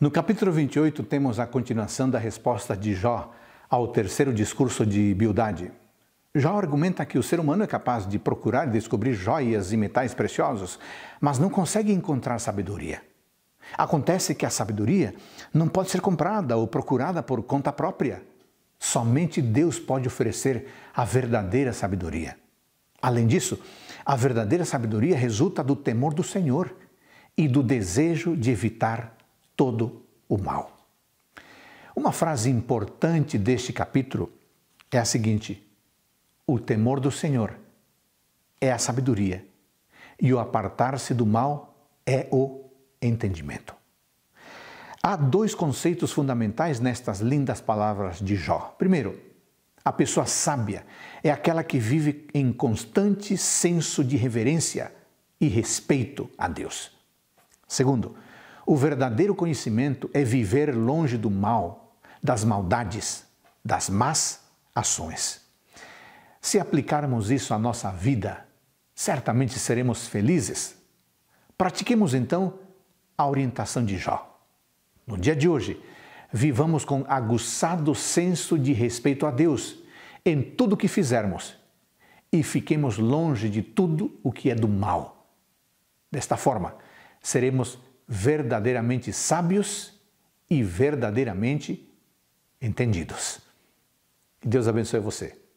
No capítulo 28, temos a continuação da resposta de Jó ao terceiro discurso de Bildade. Jó argumenta que o ser humano é capaz de procurar e descobrir joias e metais preciosos, mas não consegue encontrar sabedoria. Acontece que a sabedoria não pode ser comprada ou procurada por conta própria. Somente Deus pode oferecer a verdadeira sabedoria. Além disso, a verdadeira sabedoria resulta do temor do Senhor e do desejo de evitar todo o mal. Uma frase importante deste capítulo é a seguinte: O temor do Senhor é a sabedoria, e o apartar-se do mal é o entendimento. Há dois conceitos fundamentais nestas lindas palavras de Jó. Primeiro, a pessoa sábia é aquela que vive em constante senso de reverência e respeito a Deus. Segundo, o verdadeiro conhecimento é viver longe do mal, das maldades, das más ações. Se aplicarmos isso à nossa vida, certamente seremos felizes. Pratiquemos então a orientação de Jó. No dia de hoje, vivamos com aguçado senso de respeito a Deus em tudo o que fizermos e fiquemos longe de tudo o que é do mal. Desta forma, seremos felizes verdadeiramente sábios e verdadeiramente entendidos. Deus abençoe você.